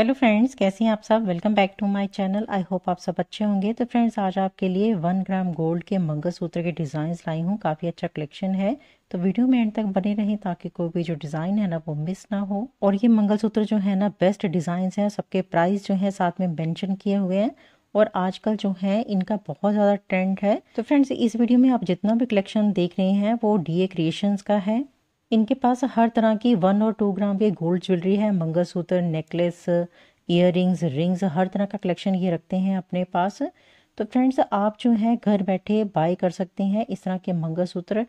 hello friends कैसे हैं आप सब welcome back to my channel I hope आप सब अच्छे होंगे तो फ्रेंड्स आज आपके लिए वन ग्राम गोल्ड के मंगलसूत्र के डिज़ाइंस लाई हूँ काफ़ी अच्छा कलेक्शन है तो वीडियो में एंड तक बने रहें ताकि कोई भी जो डिज़ाइन है ना वो मिस ना हो और ये मंगलसूत्र जो है ना बेस्ट डिज़ाइन हैं सबके प्राइस जो है साथ में मैंशन किए हुए हैं और आजकल जो है इनका बहुत ज़्यादा ट्रेंड है तो फ्रेंड्स इस वीडियो में आप जितना भी कलेक्शन देख रहे हैं वो डी ए क्रिएशन का है इनके पास हर तरह की वन और टू ग्राम के गोल्ड ज्वेलरी है mangalsutra necklace earrings rings हर तरह का कलेक्शन ये रखते हैं अपने पास तो फ्रेंड्स आप जो हैं घर बैठे बाय कर सकते हैं इस तरह के मंगलसूत्र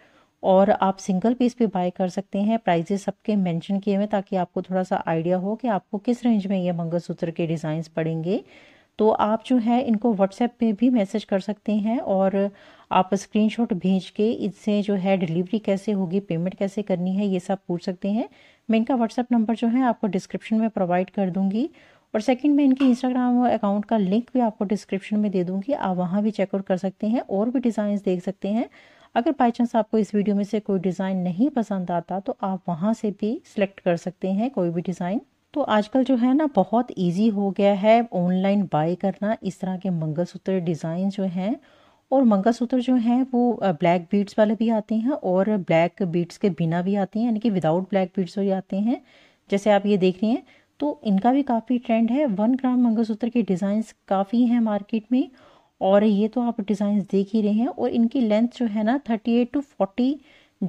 और आप सिंगल पीस भी बाय कर सकते हैं प्राइजेस सबके मेंशन किए हुए ताकि आपको थोड़ा सा आइडिया हो कि आपको किस रेंज में ये मंगलसूत्र के डिज़ाइंस पड़ेंगे तो आप जो है इनको व्हाट्सएप पे भी मैसेज कर सकते हैं और आप स्क्रीनशॉट भेज के इससे जो है डिलीवरी कैसे होगी पेमेंट कैसे करनी है ये सब पूछ सकते हैं मैं इनका व्हाट्सअप नंबर जो है आपको डिस्क्रिप्शन में प्रोवाइड कर दूंगी और सेकंड मैं इनके इंस्टाग्राम अकाउंट का लिंक भी आपको डिस्क्रिप्शन में दे दूंगी आप वहाँ भी चेकआउट कर सकते हैं और भी डिज़ाइन देख सकते हैं अगर बाई चांस आपको इस वीडियो में से कोई डिज़ाइन नहीं पसंद आता तो आप वहाँ से भी सिलेक्ट कर सकते हैं कोई भी डिज़ाइन तो आजकल जो है ना बहुत इजी हो गया है ऑनलाइन बाय करना इस तरह के मंगलसूत्र डिज़ाइन जो हैं और मंगलसूत्र जो हैं वो ब्लैक बीड्स वाले भी आते हैं और ब्लैक बीड्स के बिना भी आते हैं यानी कि विदाउट ब्लैक बीड्स भी आते हैं जैसे आप ये देख रहे हैं तो इनका भी काफ़ी ट्रेंड है वन ग्राम मंगलसूत्र के डिज़ाइंस काफ़ी हैं मार्केट में और ये तो आप डिज़ाइंस देख ही रहे हैं और इनकी लेंथ जो है ना थर्टी एट टू फोर्टी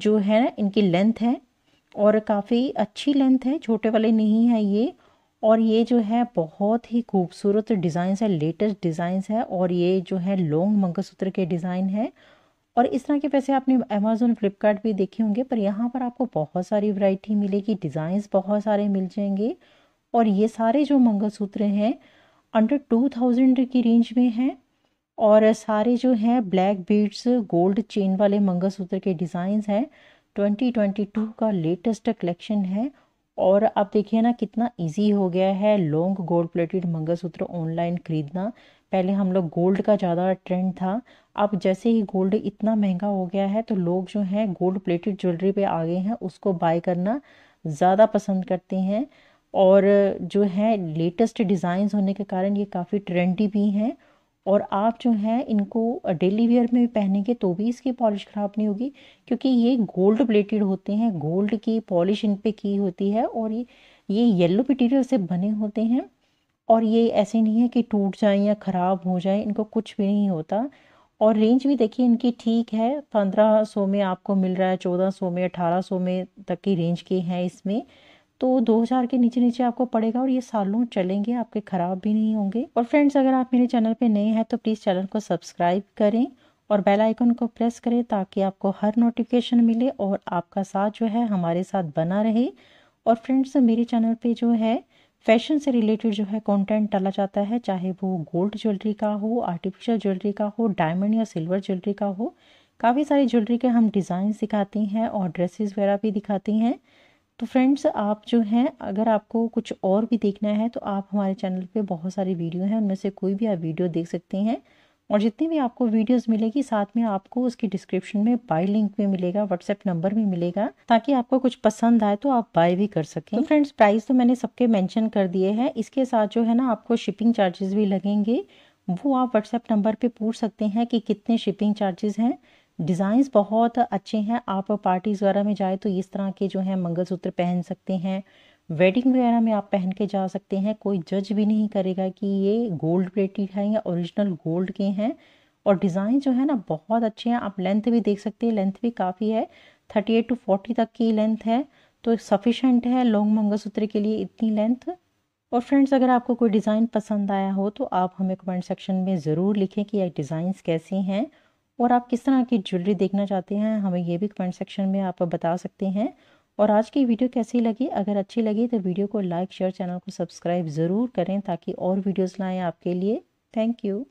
जो है ना इनकी लेंथ है और काफ़ी अच्छी लेंथ है छोटे वाले नहीं है ये और ये जो है बहुत ही खूबसूरत डिज़ाइंस है लेटेस्ट डिज़ाइंस है और ये जो है लॉन्ग मंगलसूत्र के डिज़ाइन है और इस तरह के पैसे आपने अमेज़ोन फ्लिपकार्ट भी देखे होंगे पर यहाँ पर आपको बहुत सारी वैरायटी मिलेगी डिज़ाइंस बहुत सारे मिल जाएंगे और ये सारे जो मंगलसूत्र हैं अंडर टू थाउजेंड की रेंज में हैं और सारे जो हैं ब्लैक बीड्स गोल्ड चेन वाले मंगलसूत्र के डिज़ाइंस हैं टू का लेटेस्ट कलेक्शन है और आप देखिए ना कितना इजी हो गया है long gold plated mangalsutra online खरीदना पहले हम लोग गोल्ड का ज़्यादा ट्रेंड था अब जैसे ही गोल्ड इतना महंगा हो गया है तो लोग जो हैं गोल्ड प्लेटेड ज्वेलरी पे आ गए हैं उसको बाय करना ज़्यादा पसंद करते हैं और जो है लेटेस्ट डिज़ाइंस होने के कारण ये काफ़ी ट्रेंडी भी हैं और आप जो हैं इनको डेली वेयर में पहनेंगे तो भी इसकी पॉलिश ख़राब नहीं होगी क्योंकि ये गोल्ड प्लेटेड होते हैं गोल्ड की पॉलिश इन पे की होती है और ये ये येलो मटीरियल से बने होते हैं और ये ऐसे नहीं है कि टूट जाए या ख़राब हो जाए इनको कुछ भी नहीं होता और रेंज भी देखिए इनकी ठीक है पंद्रह सौ में आपको मिल रहा है चौदह सौ में अठारह सौ में तक की रेंज के हैं इसमें तो दो हजार के नीचे नीचे आपको पड़ेगा और ये सालों चलेंगे आपके ख़राब भी नहीं होंगे और फ्रेंड्स अगर आप मेरे चैनल पर नए हैं तो प्लीज़ चैनल को सब्सक्राइब करें और बेल आइकन को प्रेस करें ताकि आपको हर नोटिफिकेशन मिले और आपका साथ जो है हमारे साथ बना रहे और फ्रेंड्स मेरे चैनल पे जो है फैशन से रिलेटेड जो है कंटेंट डाला जाता है चाहे वो गोल्ड ज्वेलरी का हो आर्टिफिशियल ज्वेलरी का हो डायमंड या सिल्वर ज्वेलरी का हो काफ़ी सारी ज्वेलरी के हम डिज़ाइन सिखाती हैं और ड्रेसेस वगैरह भी दिखाती हैं तो फ्रेंड्स आप जो हैं अगर आपको कुछ और भी देखना है तो आप हमारे चैनल पे बहुत सारी वीडियो हैं उनमें से कोई भी आप वीडियो देख सकते हैं और जितनी भी आपको वीडियोस मिलेगी साथ में आपको उसकी डिस्क्रिप्शन में बाय लिंक भी मिलेगा व्हाट्सएप नंबर भी मिलेगा ताकि आपको कुछ पसंद आए तो आप बाय भी कर सकें तो फ्रेंड्स प्राइस तो मैंने सबके मैंशन कर दिए हैं इसके साथ जो है ना आपको शिपिंग चार्जेस भी लगेंगे वो आप व्हाट्सएप नंबर पे पूछ सकते हैं कि कितने शिपिंग चार्जेस हैं डिज़ाइंस बहुत अच्छे हैं आप पार्टीज़ वगैरह में जाए तो इस तरह के जो हैं मंगलसूत्र पहन सकते हैं वेडिंग वगैरह में आप पहन के जा सकते हैं कोई जज भी नहीं करेगा कि ये गोल्ड प्लेटेड है या ओरिजिनल गोल्ड के हैं और डिज़ाइन जो है ना बहुत अच्छे हैं आप लेंथ भी देख सकते हैं लेंथ भी काफ़ी है थर्टी एट टू फोर्टी तक की लेंथ है तो सफिशेंट है लॉन्ग मंगलसूत्र के लिए इतनी लेंथ और फ्रेंड्स अगर आपको कोई डिज़ाइन पसंद आया हो तो आप हमें कमेंट सेक्शन में ज़रूर लिखें कि ये डिज़ाइंस कैसे हैं और आप किस तरह की ज्वेलरी देखना चाहते हैं हमें ये भी कमेंट सेक्शन में आप बता सकते हैं और आज की वीडियो कैसी लगी अगर अच्छी लगी तो वीडियो को लाइक शेयर चैनल को सब्सक्राइब ज़रूर करें ताकि और वीडियोज़ लाएँ आपके लिए थैंक यू